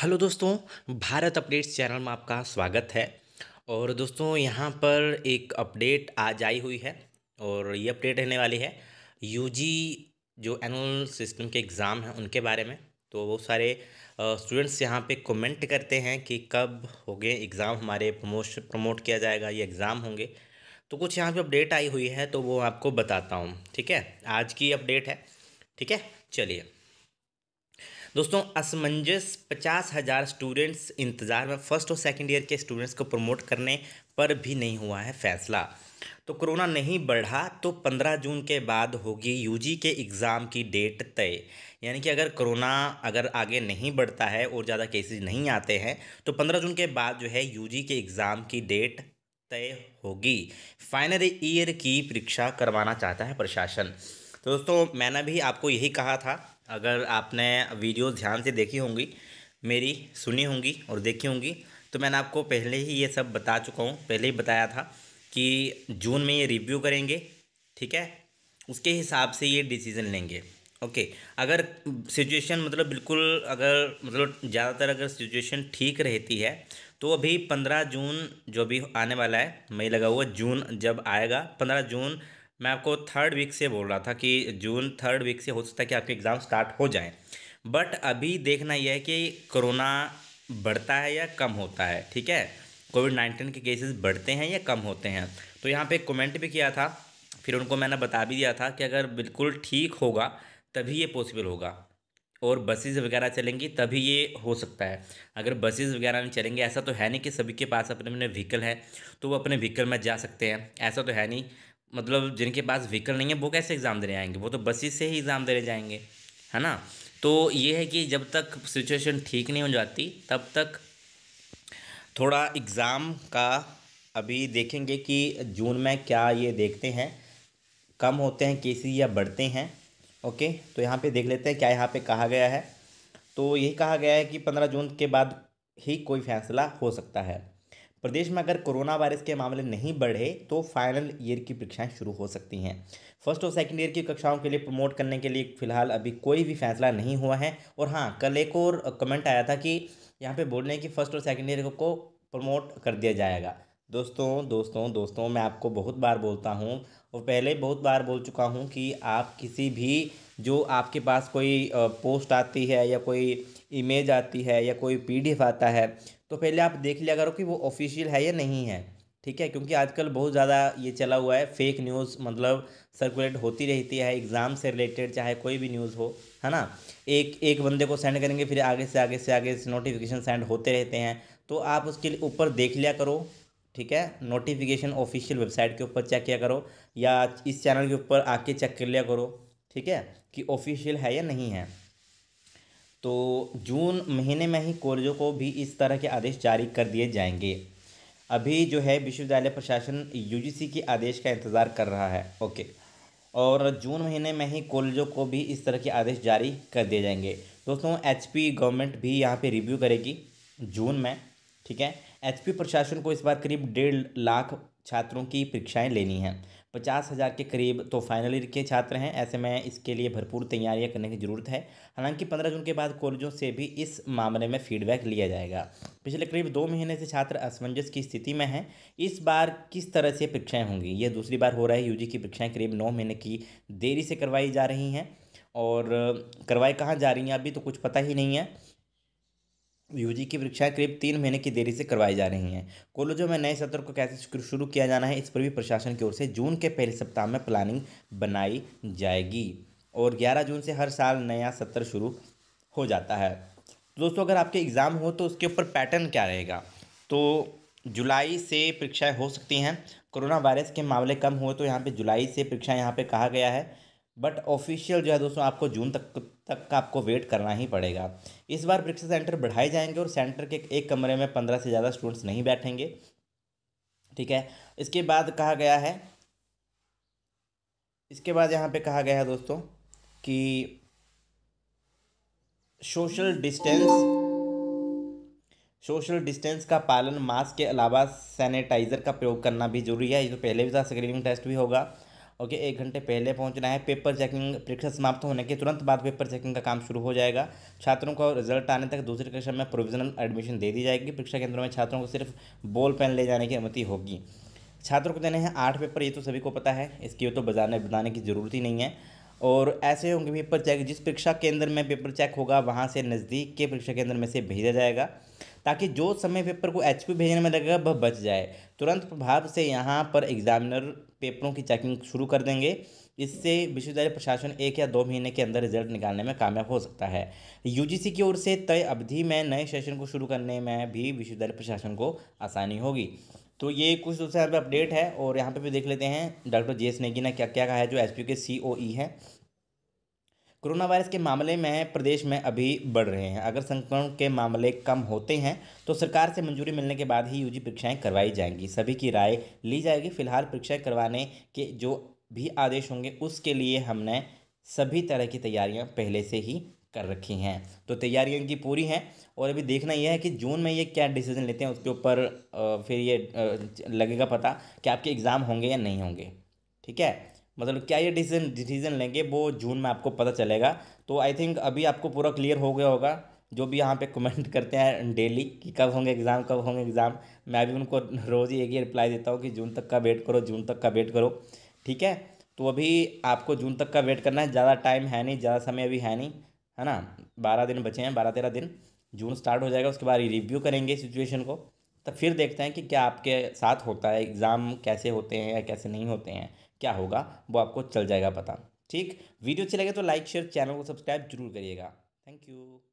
hello दोस्तों Bharat updates channel में आपका स्वागत है और दोस्तों यहाँ पर एक अपडेट आज आई हुई है और ये अपडेट रहने वाली है यूजी जो एनुअल सिस्टम के एग्ज़ाम हैं उनके बारे में तो वो सारे स्टूडेंट्स यहाँ पे कमेंट करते हैं कि कब हो गए एग्ज़ाम हमारे प्रमोश प्रमोट किया जाएगा ये एग्ज़ाम होंगे तो कुछ यहाँ पे अपडेट आई हुई है तो वो आपको बताता हूँ ठीक है आज की अपडेट है ठीक है चलिए दोस्तों असमंजस पचास हज़ार स्टूडेंट्स इंतज़ार में फर्स्ट और सेकंड ईयर के स्टूडेंट्स को प्रमोट करने पर भी नहीं हुआ है फैसला तो कोरोना नहीं बढ़ा तो पंद्रह जून के बाद होगी यूजी के एग्ज़ाम की डेट तय यानी कि अगर कोरोना अगर आगे नहीं बढ़ता है और ज़्यादा केसेज नहीं आते हैं तो पंद्रह जून के बाद जो है यू के एग्ज़ाम की डेट तय होगी फाइनल ईयर की परीक्षा करवाना चाहता है प्रशासन तो दोस्तों मैंने भी आपको यही कहा था अगर आपने वीडियो ध्यान से देखी होंगी मेरी सुनी होंगी और देखी होंगी तो मैंने आपको पहले ही ये सब बता चुका हूँ पहले ही बताया था कि जून में ये रिव्यू करेंगे ठीक है उसके हिसाब से ये डिसीज़न लेंगे ओके okay, अगर सिचुएशन मतलब बिल्कुल अगर मतलब ज़्यादातर अगर सिचुएशन ठीक रहती है तो अभी पंद्रह जून जो भी आने वाला है मई लगा हुआ जून जब आएगा पंद्रह जून मैं आपको थर्ड वीक से बोल रहा था कि जून थर्ड वीक से हो सकता है कि आपके एग्ज़ाम स्टार्ट हो जाएँ बट अभी देखना यह है कि कोरोना बढ़ता है या कम होता है ठीक है कोविड नाइन्टीन के केसेस बढ़ते हैं या कम होते हैं तो यहाँ पे कमेंट भी किया था फिर उनको मैंने बता भी दिया था कि अगर बिल्कुल ठीक होगा तभी ये पॉसिबल होगा और बसेज़ वगैरह चलेंगी तभी ये हो सकता है अगर बसेज़ वगैरह नहीं चलेंगे ऐसा तो है नहीं कि सभी के पास अपने अपने व्हीकल है तो वो अपने व्हीकल में जा सकते हैं ऐसा तो है नहीं मतलब जिनके पास व्हीकल नहीं है वो कैसे एग्ज़ाम देने आएंगे वो तो बसेस से ही एग्ज़ाम देने जाएंगे है ना तो ये है कि जब तक सिचुएशन ठीक नहीं हो जाती तब तक थोड़ा एग्ज़ाम का अभी देखेंगे कि जून में क्या ये देखते हैं कम होते हैं केसेस या बढ़ते हैं ओके तो यहाँ पे देख लेते हैं क्या यहाँ पे कहा गया है तो यही कहा गया है कि पंद्रह जून के बाद ही कोई फैसला हो सकता है प्रदेश में अगर कोरोना वायरस के मामले नहीं बढ़े तो फाइनल ईयर की परीक्षाएं शुरू हो सकती हैं फर्स्ट और सेकंड ईयर की कक्षाओं के लिए प्रमोट करने के लिए फिलहाल अभी कोई भी फैसला नहीं हुआ है और हाँ कल एक और कमेंट आया था कि यहाँ पे बोल रहे हैं कि फर्स्ट और सेकेंड ईयर को प्रमोट कर दिया जाएगा दोस्तों दोस्तों दोस्तों मैं आपको बहुत बार बोलता हूँ और पहले बहुत बार बोल चुका हूँ कि आप किसी भी जो आपके पास कोई पोस्ट आती है या कोई इमेज आती है या कोई पीडीएफ आता है तो पहले आप देख लिया करो कि वो ऑफिशियल है या नहीं है ठीक है क्योंकि आजकल बहुत ज़्यादा ये चला हुआ है फेक न्यूज़ मतलब सर्कुलेट होती रहती है एग्ज़ाम से रिलेटेड चाहे कोई भी न्यूज़ हो है ना एक एक बंदे को सेंड करेंगे फिर आगे से आगे से आगे से नोटिफिकेशन सेंड होते रहते हैं तो आप उसके ऊपर देख लिया करो ठीक है नोटिफिकेशन ऑफिशियल वेबसाइट के ऊपर चेक किया करो या इस चैनल के ऊपर आके चेक कर लिया करो ठीक है कि ऑफिशियल है या नहीं है तो जून महीने में ही कॉलेजों को भी इस तरह के आदेश जारी कर दिए जाएंगे अभी जो है विश्वविद्यालय प्रशासन यूजीसी के आदेश का इंतज़ार कर रहा है ओके और जून महीने में ही कॉलेजों को भी इस तरह के आदेश जारी कर दिए जाएंगे दोस्तों एचपी गवर्नमेंट भी यहाँ पे रिव्यू करेगी जून में ठीक है एचपी प्रशासन को इस बार करीब डेढ़ लाख छात्रों की परीक्षाएं लेनी हैं पचास हज़ार के करीब तो फाइनल ईयर के छात्र हैं ऐसे में इसके लिए भरपूर तैयारियां करने की ज़रूरत है हालांकि पंद्रह जून के बाद कॉलेजों से भी इस मामले में फीडबैक लिया जाएगा पिछले करीब दो महीने से छात्र असमंजस की स्थिति में हैं इस बार किस तरह से परीक्षाएँ होंगी यह दूसरी बार हो रहा है यू की परीक्षाएँ करीब नौ महीने की देरी से करवाई जा रही हैं और करवाई कहाँ जा रही हैं अभी तो कुछ पता ही नहीं है यूजी की परीक्षाएं करीब तीन महीने की देरी से करवाई जा रही हैं कॉलेजों में नए सत्र को कैसे शुरू किया जाना है इस पर भी प्रशासन की ओर से जून के पहले सप्ताह में प्लानिंग बनाई जाएगी और 11 जून से हर साल नया सत्र शुरू हो जाता है दोस्तों अगर आपके एग्ज़ाम हो तो उसके ऊपर पैटर्न क्या रहेगा तो जुलाई से परीक्षाएँ हो सकती हैं कोरोना वायरस के मामले कम हुए तो यहाँ पर जुलाई से परीक्षाएँ यहाँ पर कहा गया है बट ऑफिशियल जो है दोस्तों आपको जून तक तक का आपको वेट करना ही पड़ेगा इस बार परीक्षा सेंटर बढ़ाए जाएंगे और सेंटर के एक कमरे में पंद्रह से ज़्यादा स्टूडेंट्स नहीं बैठेंगे ठीक है इसके बाद कहा गया है इसके बाद यहाँ पे कहा गया है दोस्तों कि सोशल डिस्टेंस सोशल डिस्टेंस का पालन मास्क के अलावा सैनिटाइज़र का प्रयोग करना भी जरूरी है ये तो पहले भी था स्क्रीनिंग टेस्ट भी होगा ओके एक घंटे पहले पहुंचना है पेपर चेकिंग परीक्षा समाप्त होने के तुरंत बाद पेपर चेकिंग का काम शुरू हो जाएगा छात्रों को रिजल्ट आने तक दूसरी कक्षा में प्रोविजनल एडमिशन दे दी जाएगी परीक्षा केंद्रों में छात्रों को सिर्फ बॉल पेन ले जाने की अनुमति होगी छात्रों को देने हैं आठ पेपर ये तो सभी को पता है इसकी तो बजाने बताने की ज़रूरत ही नहीं है और ऐसे होंगे पेपर चेक जिस परीक्षा केंद्र में पेपर चेक होगा वहाँ से नज़दीक के परीक्षा केंद्र में से भेजा जाएगा ताकि जो समय पेपर को एच भेजने में लगेगा वह बच जाए तुरंत प्रभाव से यहाँ पर एग्जामिनर पेपरों की चेकिंग शुरू कर देंगे इससे विश्वविद्यालय प्रशासन एक या दो महीने के अंदर रिजल्ट निकालने में कामयाब हो सकता है यूजीसी की ओर से तय अवधि में नए सेशन को शुरू करने में भी विश्वविद्यालय प्रशासन को आसानी होगी तो ये कुछ दूसरे तो यहाँ पर अपडेट है और यहाँ पे भी देख लेते हैं डॉक्टर जे एस नेगी ने क्या क्या कहा है जो एस के सी ओ ई हैं कोरोना वायरस के मामले में प्रदेश में अभी बढ़ रहे हैं अगर संक्रमण के मामले कम होते हैं तो सरकार से मंजूरी मिलने के बाद ही यूजी परीक्षाएं करवाई जाएंगी सभी की राय ली जाएगी फिलहाल परीक्षाएं करवाने के जो भी आदेश होंगे उसके लिए हमने सभी तरह की तैयारियां पहले से ही कर रखी हैं तो तैयारियाँ की पूरी हैं और अभी देखना यह है कि जून में ये क्या डिसीजन लेते हैं उसके ऊपर फिर ये लगेगा पता कि आपके एग्ज़ाम होंगे या नहीं होंगे ठीक है मतलब क्या ये डिसीजन डिसीजन लेंगे वो जून में आपको पता चलेगा तो आई थिंक अभी आपको पूरा क्लियर हो गया होगा जो भी यहाँ पे कमेंट करते हैं डेली कि कब होंगे एग्ज़ाम कब होंगे एग्ज़ाम मैं भी उनको रोज़ ही एक ही रिप्लाई देता हूँ कि जून तक का वेट करो जून तक का वेट करो ठीक है तो अभी आपको जून तक का वेट करना है ज़्यादा टाइम है नहीं ज़्यादा समय अभी है नहीं है ना बारह दिन बचे हैं बारह तेरह दिन जून स्टार्ट हो जाएगा उसके बाद रिव्यू करेंगे सिचुएशन को तब तो फिर देखते हैं कि क्या आपके साथ होता है एग्ज़ाम कैसे होते हैं या कैसे नहीं होते हैं क्या होगा वो आपको चल जाएगा पता ठीक वीडियो अच्छी लगे तो लाइक शेयर चैनल को सब्सक्राइब जरूर करिएगा थैंक यू